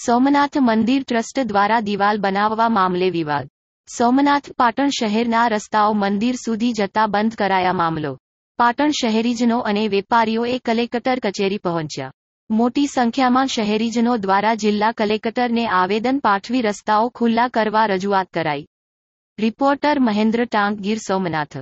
સોમનાથ મંદિર ટ્રસ્ટ દ્વારા દિવાલ બનાવવા મામલે વિવાદ સોમનાથ પાટણ શહેરના રસ્તાઓ મંદિર સુધી જતા બંધ કરાયા મામલો પાટણ શહેરીજનો અને વેપારીઓએ કલેક્ટર કચેરી પહોંચ્યા મોટી સંખ્યામાં શહેરીજનો દ્વારા જિલ્લા કલેક્ટરને આવેદન પાઠવી રસ્તાઓ ખુલ્લા કરવા રજૂઆત કરાઈ રિપોર્ટર મહેન્દ્ર ટાંક ગીર સોમનાથ